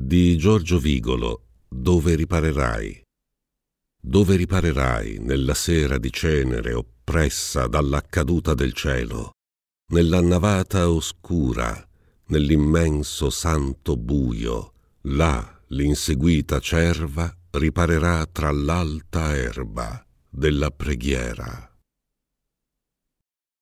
di Giorgio Vigolo, Dove riparerai? Dove riparerai nella sera di cenere oppressa dalla caduta del cielo, nella navata oscura, nell'immenso santo buio, là l'inseguita cerva riparerà tra l'alta erba della preghiera.